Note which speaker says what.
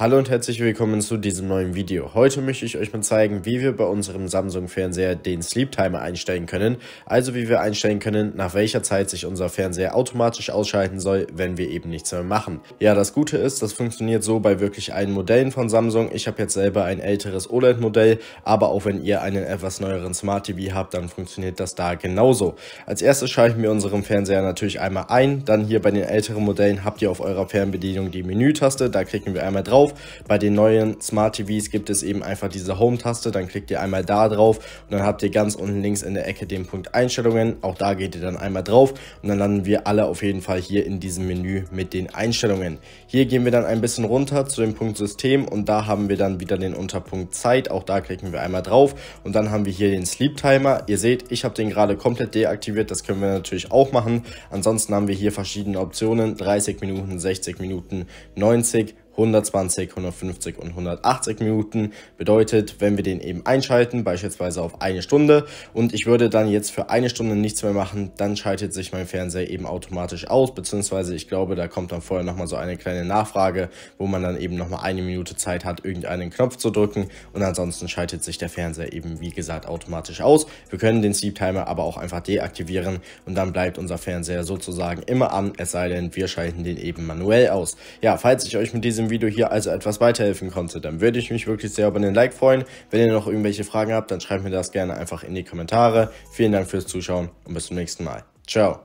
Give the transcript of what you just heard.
Speaker 1: Hallo und herzlich willkommen zu diesem neuen Video. Heute möchte ich euch mal zeigen, wie wir bei unserem Samsung Fernseher den Sleep Timer einstellen können. Also wie wir einstellen können, nach welcher Zeit sich unser Fernseher automatisch ausschalten soll, wenn wir eben nichts mehr machen. Ja, das Gute ist, das funktioniert so bei wirklich allen Modellen von Samsung. Ich habe jetzt selber ein älteres OLED Modell, aber auch wenn ihr einen etwas neueren Smart TV habt, dann funktioniert das da genauso. Als erstes schalten wir unseren Fernseher natürlich einmal ein. Dann hier bei den älteren Modellen habt ihr auf eurer Fernbedienung die Menütaste, da klicken wir einmal drauf drauf. Bei den neuen Smart TVs gibt es eben einfach diese Home-Taste, dann klickt ihr einmal da drauf und dann habt ihr ganz unten links in der Ecke den Punkt Einstellungen. Auch da geht ihr dann einmal drauf und dann landen wir alle auf jeden Fall hier in diesem Menü mit den Einstellungen. Hier gehen wir dann ein bisschen runter zu dem Punkt System und da haben wir dann wieder den Unterpunkt Zeit. Auch da klicken wir einmal drauf und dann haben wir hier den Sleep Timer. Ihr seht, ich habe den gerade komplett deaktiviert. Das können wir natürlich auch machen. Ansonsten haben wir hier verschiedene Optionen. 30 Minuten, 60 Minuten, 90 120, 150 und 180 Minuten. Bedeutet, wenn wir den eben einschalten, beispielsweise auf eine Stunde und ich würde dann jetzt für eine Stunde nichts mehr machen, dann schaltet sich mein Fernseher eben automatisch aus, beziehungsweise ich glaube, da kommt dann vorher nochmal so eine kleine Nachfrage, wo man dann eben nochmal eine Minute Zeit hat, irgendeinen Knopf zu drücken und ansonsten schaltet sich der Fernseher eben, wie gesagt, automatisch aus. Wir können den Sleep Timer aber auch einfach deaktivieren und dann bleibt unser Fernseher sozusagen immer an, es sei denn, wir schalten den eben manuell aus. Ja, falls ich euch mit diesem Video hier also etwas weiterhelfen konnte, dann würde ich mich wirklich sehr über den Like freuen. Wenn ihr noch irgendwelche Fragen habt, dann schreibt mir das gerne einfach in die Kommentare. Vielen Dank fürs Zuschauen und bis zum nächsten Mal. Ciao.